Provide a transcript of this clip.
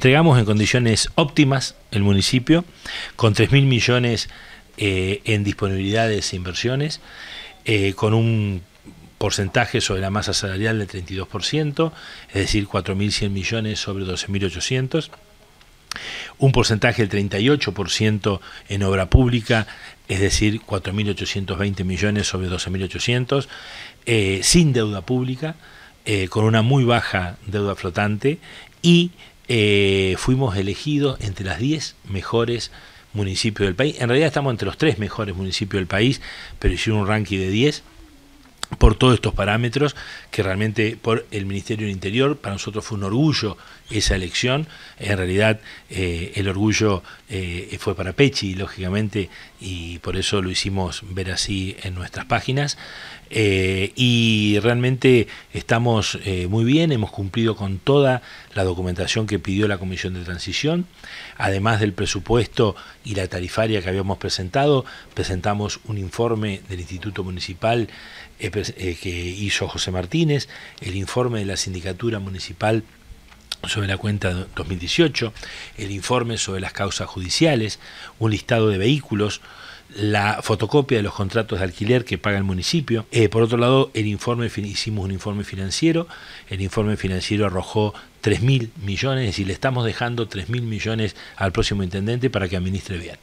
Entregamos en condiciones óptimas el municipio, con 3.000 millones eh, en disponibilidades e inversiones, eh, con un porcentaje sobre la masa salarial del 32%, es decir, 4.100 millones sobre 12.800, un porcentaje del 38% en obra pública, es decir, 4.820 millones sobre 12.800, eh, sin deuda pública, con una muy baja deuda flotante y eh, fuimos elegidos entre las 10 mejores municipios del país. En realidad estamos entre los 3 mejores municipios del país, pero hicieron un ranking de 10 por todos estos parámetros, que realmente por el Ministerio del Interior, para nosotros fue un orgullo esa elección. En realidad, eh, el orgullo eh, fue para Pechi, lógicamente, y por eso lo hicimos ver así en nuestras páginas. Eh, y realmente estamos muy bien, hemos cumplido con toda la documentación que pidió la Comisión de Transición. Además del presupuesto y la tarifaria que habíamos presentado, presentamos un informe del Instituto Municipal eh, que hizo José Martínez, el informe de la sindicatura municipal sobre la cuenta 2018, el informe sobre las causas judiciales, un listado de vehículos, la fotocopia de los contratos de alquiler que paga el municipio. Eh, por otro lado, el informe hicimos un informe financiero. El informe financiero arrojó 3 mil millones, y le estamos dejando 3 mil millones al próximo intendente para que administre bien.